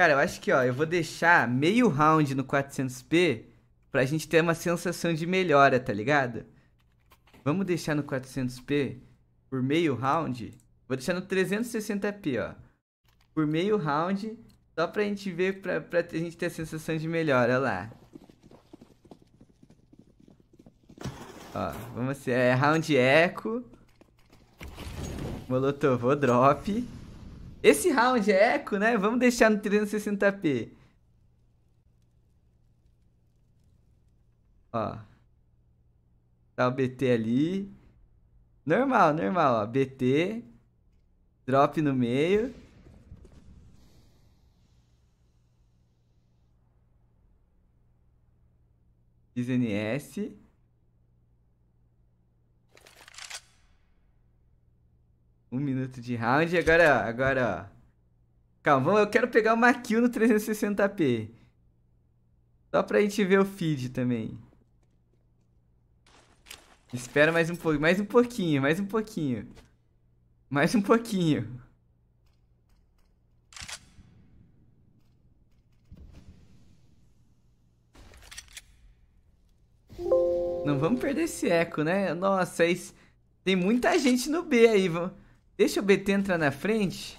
Cara, eu acho que, ó, eu vou deixar meio round no 400p pra gente ter uma sensação de melhora, tá ligado? Vamos deixar no 400p por meio round. Vou deixar no 360p, ó. Por meio round, só pra gente ver, pra, pra a gente ter a sensação de melhora, lá. Ó, vamos ver. é round eco. Molotov drop. Esse round é eco, né? Vamos deixar no 360p. Ó. Tá o BT ali. Normal, normal, ó. BT. Drop no meio. XNS. Um minuto de round. Agora, agora, ó. Calma, eu quero pegar uma kill no 360p. Só pra gente ver o feed também. Espera mais um pouco, mais um pouquinho, mais um pouquinho. Mais um pouquinho. Não vamos perder esse eco, né? Nossa, é isso... tem muita gente no B aí. Vamos... Deixa o BT entrar na frente.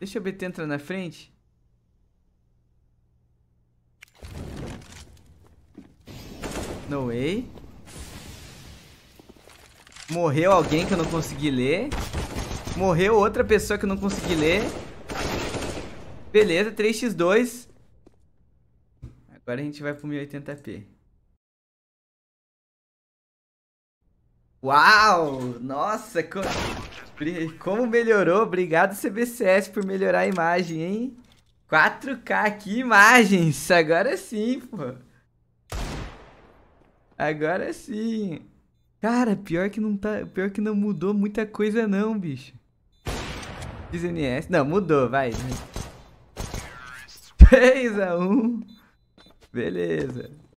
Deixa o BT entrar na frente. No way. Morreu alguém que eu não consegui ler. Morreu outra pessoa que eu não consegui ler. Beleza, 3x2. Agora a gente vai pro 1080p. Uau! Nossa, co... como melhorou. Obrigado, CBCS, por melhorar a imagem, hein? 4K, que imagens! Agora sim, pô. Agora sim. Cara, pior que não tá, pior que não mudou muita coisa não, bicho. XNS, não, mudou, vai. 3 a 1. Beleza.